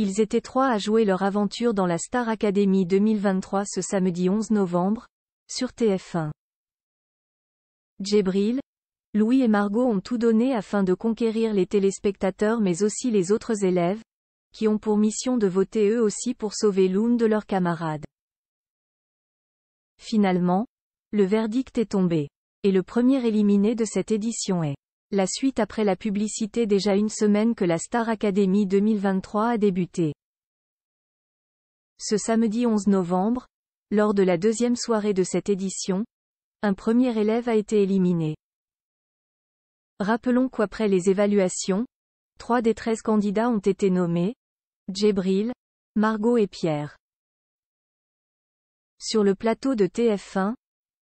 Ils étaient trois à jouer leur aventure dans la Star Academy 2023 ce samedi 11 novembre, sur TF1. Djibril, Louis et Margot ont tout donné afin de conquérir les téléspectateurs mais aussi les autres élèves, qui ont pour mission de voter eux aussi pour sauver l'une de leurs camarades. Finalement, le verdict est tombé. Et le premier éliminé de cette édition est la suite après la publicité déjà une semaine que la Star Academy 2023 a débuté. Ce samedi 11 novembre, lors de la deuxième soirée de cette édition, un premier élève a été éliminé. Rappelons qu'après les évaluations, trois des treize candidats ont été nommés, Djibril, Margot et Pierre. Sur le plateau de TF1,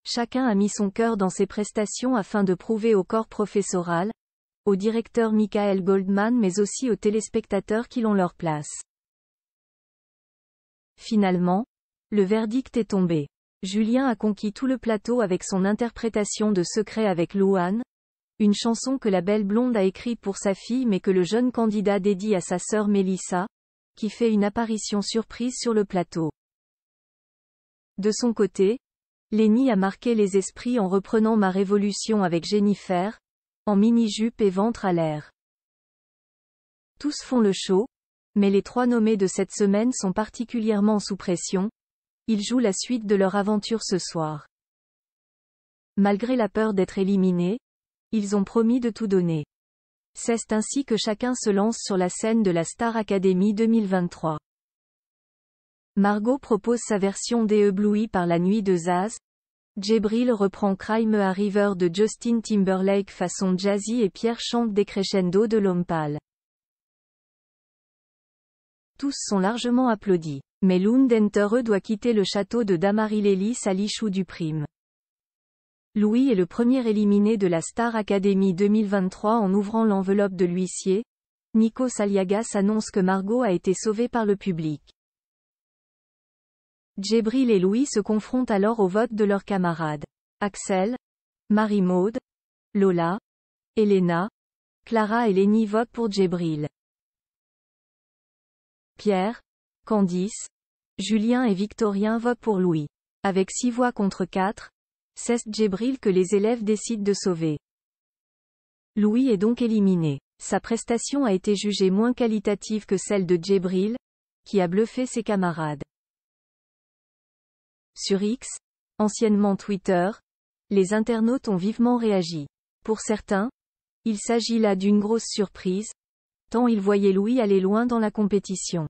Chacun a mis son cœur dans ses prestations afin de prouver au corps professoral, au directeur Michael Goldman mais aussi aux téléspectateurs qui l'ont leur place. Finalement, le verdict est tombé. Julien a conquis tout le plateau avec son interprétation de Secret avec Louane, une chanson que la belle blonde a écrite pour sa fille mais que le jeune candidat dédie à sa sœur Mélissa, qui fait une apparition surprise sur le plateau. De son côté, Lenny a marqué les esprits en reprenant ma révolution avec Jennifer, en mini-jupe et ventre à l'air. Tous font le show, mais les trois nommés de cette semaine sont particulièrement sous pression, ils jouent la suite de leur aventure ce soir. Malgré la peur d'être éliminés, ils ont promis de tout donner. C'est ainsi que chacun se lance sur la scène de la Star Academy 2023. Margot propose sa version d'Éblouie par la nuit de Zaz, Jebril reprend Crime à River de Justin Timberlake façon jazzy et Pierre chante Décrescendo de l'homme Tous sont largement applaudis. Mais Lund doit quitter le château de Damarilélis à l'issue du prime. Louis est le premier éliminé de la Star Academy 2023 en ouvrant l'enveloppe de l'huissier. Nico Saliagas annonce que Margot a été sauvée par le public. Djibril et Louis se confrontent alors au vote de leurs camarades. Axel, Marie-Maude, Lola, Elena, Clara et Lenny votent pour Djibril. Pierre, Candice, Julien et Victorien votent pour Louis. Avec six voix contre quatre, c'est Djibril que les élèves décident de sauver. Louis est donc éliminé. Sa prestation a été jugée moins qualitative que celle de Djibril, qui a bluffé ses camarades. Sur X, anciennement Twitter, les internautes ont vivement réagi. Pour certains, il s'agit là d'une grosse surprise, tant ils voyaient Louis aller loin dans la compétition.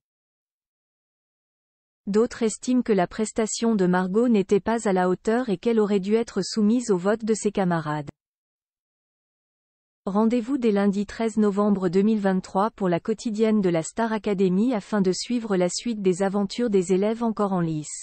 D'autres estiment que la prestation de Margot n'était pas à la hauteur et qu'elle aurait dû être soumise au vote de ses camarades. Rendez-vous dès lundi 13 novembre 2023 pour la quotidienne de la Star Academy afin de suivre la suite des aventures des élèves encore en lice.